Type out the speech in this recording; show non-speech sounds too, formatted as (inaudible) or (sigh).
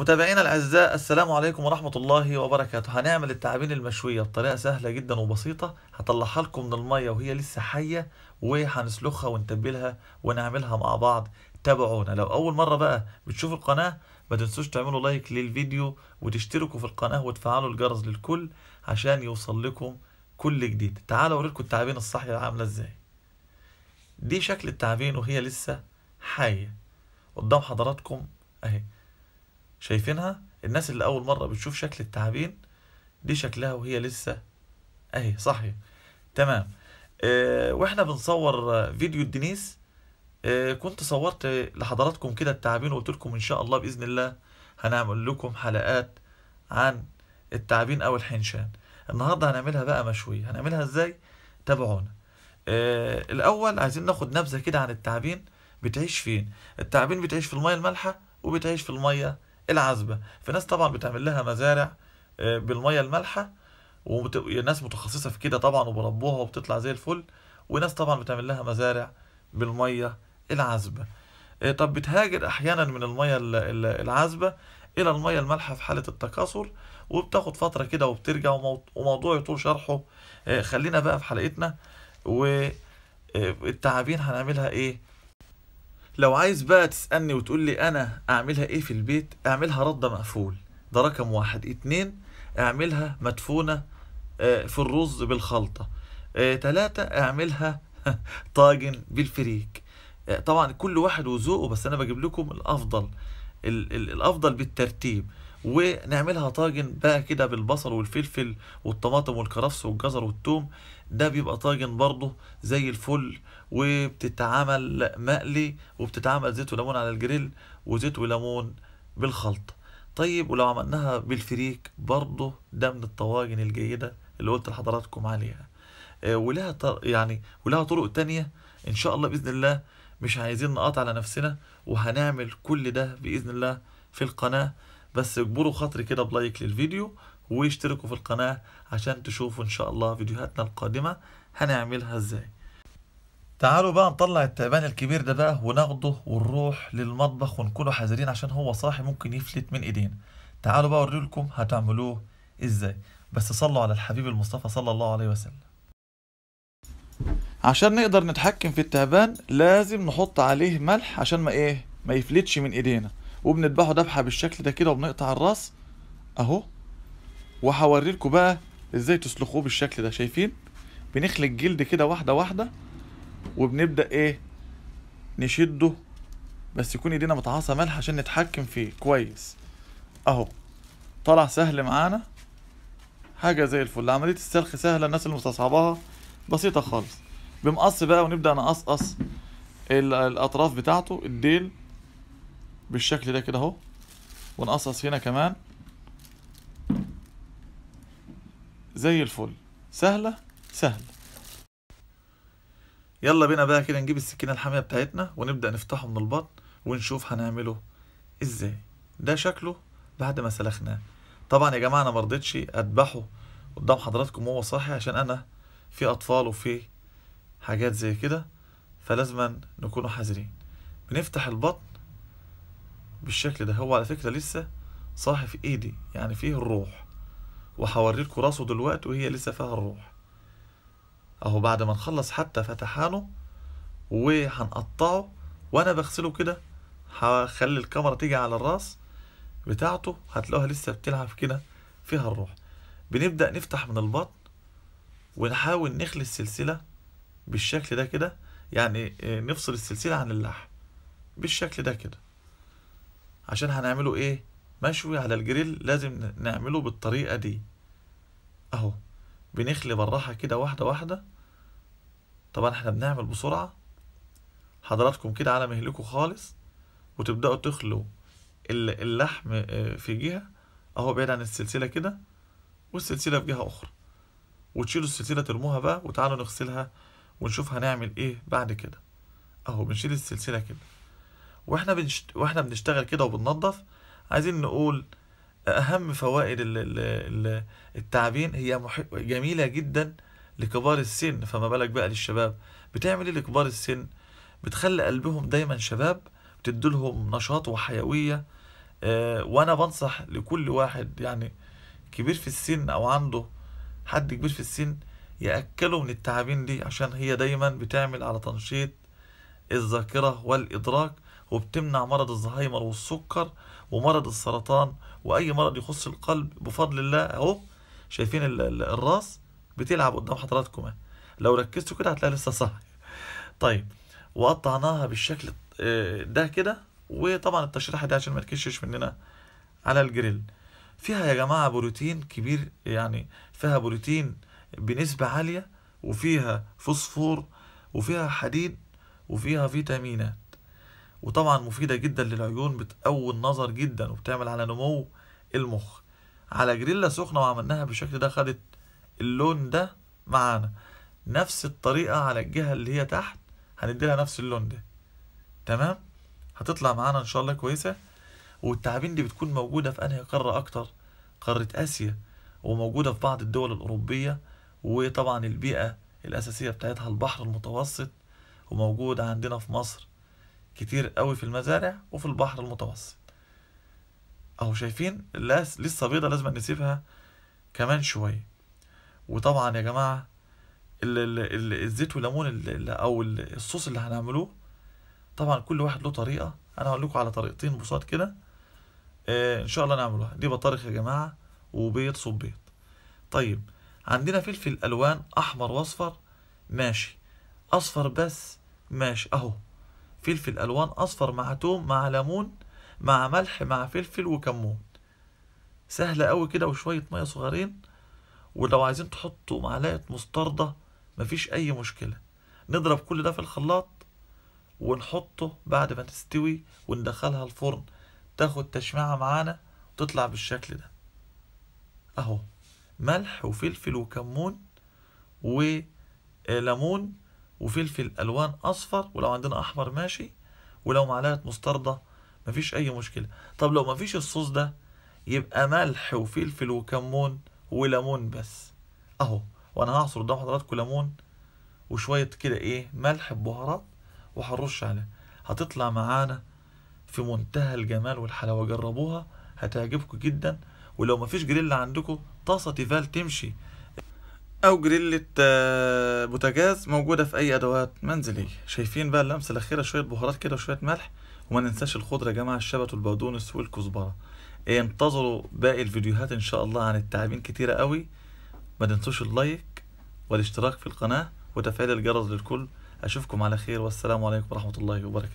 متابعينا الاعزاء السلام عليكم ورحمه الله وبركاته هنعمل التعابين المشويه بطريقه سهله جدا وبسيطه هطلعها لكم من الميه وهي لسه حيه وهنسلخها ونتبلها ونعملها مع بعض تابعونا لو اول مره بقى بتشوفوا القناه ما تنسوش تعملوا لايك للفيديو وتشتركوا في القناه وتفعلوا الجرس للكل عشان يوصل لكم كل جديد تعالوا اوريكم التعابين الصحيه عامله ازاي دي شكل التعابين وهي لسه حيه قدام حضراتكم اهي شايفينها الناس اللي اول مره بتشوف شكل التعابين دي شكلها وهي لسه اهي صحيح تمام اه واحنا بنصور فيديو الدنيس اه كنت صورت لحضراتكم كده التعابين وقلت لكم ان شاء الله باذن الله هنعمل لكم حلقات عن التعابين او الحنشان النهارده هنعملها بقى مشويه هنعملها ازاي تابعونا اه الاول عايزين ناخد نبذه كده عن التعابين بتعيش فين التعابين بتعيش في الميه المالحه وبتعيش في الميه العذبه ناس طبعا بتعمل لها مزارع آه، بالميه المالحه وناس متخصصه في كده طبعا وبربوها وبتطلع زي الفل وناس طبعا بتعمل لها مزارع بالميه العذبه آه، طب بتهاجر احيانا من الميه العذبه الى الميه المالحه في حاله التكاثر وبتاخد فتره كده وبترجع وموضوع يطول شرحه آه، خلينا بقى في حلقتنا والتعابين هنعملها ايه لو عايز بقى تسألني وتقول لي أنا أعملها إيه في البيت أعملها ردة مقفول ده رقم واحد اتنين أعملها مدفونة آه، في الرز بالخلطة آه، تلاتة أعملها (laughs) طاجن بالفريك آه، طبعا كل واحد وذوقه بس أنا بجيب لكم الأفضل الأفضل بالترتيب ونعملها طاجن بقى كده بالبصل والفلفل والطماطم والكرفس والجزر والثوم ده بيبقى طاجن برضه زي الفل وبتتعمل مقلي وبتتعمل زيت وليمون على الجريل وزيت وليمون بالخلطة طيب ولو عملناها بالفريك برضه ده من الطواجن الجيدة اللي قلت لحضراتكم عليها آه، ولها يعني ولها طرق تانية ان شاء الله باذن الله مش عايزين نقاط على نفسنا وهنعمل كل ده باذن الله في القناه بس اجبروا خاطري كده بلايك للفيديو واشتركوا في القناة عشان تشوفوا ان شاء الله فيديوهاتنا القادمة هنعملها ازاي تعالوا بقى نطلع التعبان الكبير ده بقى وناخده ونروح للمطبخ ونكونوا حذرين عشان هو صاحي ممكن يفلت من ايدينا تعالوا بقى لكم هتعملوه ازاي بس صلوا على الحبيب المصطفى صلى الله عليه وسلم عشان نقدر نتحكم في التعبان لازم نحط عليه ملح عشان ما ايه ما يفلتش من ايدينا وبنذبحه ذبحه بالشكل ده كده وبنقطع الراس اهو لكم بقى ازاي تسلخوه بالشكل ده شايفين بنخلق جلد كده واحده واحده وبنبدا ايه نشده بس يكون ايدينا متعاصه ملح عشان نتحكم فيه كويس اهو طلع سهل معانا حاجه زي الفل عمليه السلخ سهله الناس اللي مستصعباها بسيطه خالص بمقص بقى ونبدا نقصقص الاطراف بتاعته الديل بالشكل ده كده اهو ونقصص هنا كمان زي الفل سهلة سهلة يلا بينا بقى كده نجيب السكينة الحامية بتاعتنا ونبدأ نفتحه من البطن ونشوف هنعمله ازاي ده شكله بعد ما سلخناه طبعا يا جماعة انا مرضتش اذبحه قدام حضراتكم وهو صاحي عشان انا في اطفال وفي حاجات زي كده فلازما نكونوا حذرين بنفتح البطن بالشكل ده هو على فكرة لسه صاحي في ايدي يعني فيه الروح وهوريلكوا راسه دلوقتي وهي لسه فيها الروح اهو بعد ما نخلص حتى فتحانه وهنقطعه وانا بغسله كده هخلي الكاميرا تيجي على الراس بتاعته هتلاقوها لسه بتلعب كده فيها الروح بنبدأ نفتح من البطن ونحاول نخلي السلسلة بالشكل ده كده يعني آه، نفصل السلسلة عن اللحم بالشكل ده كده عشان هنعمله ايه مشوي على الجريل لازم نعمله بالطريقة دي اهو بنخلي بالراحة كده واحدة واحدة طبعا احنا بنعمل بسرعة حضراتكم كده على مهلكوا خالص وتبدأوا تخلوا اللحم آه، في جهة اهو بعيد عن السلسلة كده والسلسلة في جهة اخرى وتشيلوا السلسلة ترموها بقى وتعالوا نغسلها ونشوف هنعمل ايه بعد كده اهو بنشيل السلسلة كده واحنا بنشت... واحنا بنشتغل كده وبننظف عايزين نقول اهم فوائد ال... ال... التعبين هي مح... جميله جدا لكبار السن فما بالك بقى للشباب بتعمل ايه لكبار السن بتخلي قلبهم دايما شباب بتدلهم نشاط وحيويه آه، وانا بنصح لكل واحد يعني كبير في السن او عنده حد كبير في السن ياكله من التعابين دي عشان هي دايما بتعمل على تنشيط الذاكره والادراك وبتمنع مرض الزهايمر والسكر ومرض السرطان واي مرض يخص القلب بفضل الله اهو شايفين الراس بتلعب قدام حضراتكم لو ركزتوا كده هتلاقي لسه صاحي طيب وقطعناها بالشكل آه، ده كده وطبعا التشريحه دي عشان ما تكشش مننا على الجريل فيها يا جماعه بروتين كبير يعني فيها بروتين بنسبه عاليه وفيها فوسفور وفيها حديد وفيها فيتامينات وطبعا مفيدة جدا للعيون بتقوي النظر جدا وبتعمل على نمو المخ على جريلا سخنة وعملناها بالشكل ده خدت اللون ده معانا نفس الطريقة على الجهة اللي هي تحت لها نفس اللون ده تمام هتطلع معانا ان شاء الله كويسة والتعابين دي بتكون موجودة في انهي قارة اكتر قارة اسيا وموجودة في بعض الدول الاوروبية وطبعا البيئة الاساسية بتاعتها البحر المتوسط وموجودة عندنا في مصر كتير قوي في المزارع وفي البحر المتوسط اهو شايفين لسه بيضة لازم نسيبها كمان شوية وطبعا يا جماعة ال ال الزيت والليمون ال او الصوص اللي هنعملوه طبعا كل واحد له طريقة انا هقول لكم على طريقتين بساط كده آه ان شاء الله نعملها دي بطارخ يا جماعة وبيض صوب بيض طيب عندنا فلفل الوان احمر واصفر ماشي اصفر بس ماشي اهو فلفل الوان اصفر مع توم مع ليمون مع ملح مع فلفل وكمون سهله قوي كده وشويه ميه صغيرين ولو عايزين تحطوا معلقه مستردة مفيش اي مشكله نضرب كل ده في الخلاط ونحطه بعد ما تستوي وندخلها الفرن تاخد تشميعه معانا وتطلع بالشكل ده اهو ملح وفلفل وكمون وليمون وفلفل الوان اصفر ولو عندنا احمر ماشي ولو معلقه مستردة مفيش اي مشكله طب لو مفيش الصوص ده يبقى ملح وفلفل وكمون وليمون بس اهو وانا هعصر قدام حضراتكم ليمون وشويه كده ايه ملح ببهارات وهرش عليه هتطلع معانا في منتهى الجمال والحلاوه جربوها هتعجبكم جدا ولو مفيش جريل عندكم طاسه تيفال تمشي او جريلة آه، بوتاجاز موجودة في اي ادوات منزلية شايفين بقى اللمسة الاخيرة شوية بهارات كده وشوية ملح وما ننساش الخضرة يا جماعة الشبت والبقدونس والكزبرة إيه، انتظروا باقي الفيديوهات ان شاء الله عن التعابين كتيرة قوي ما تنسوش اللايك والاشتراك في القناة وتفعيل الجرس للكل اشوفكم على خير والسلام عليكم ورحمة الله وبركاته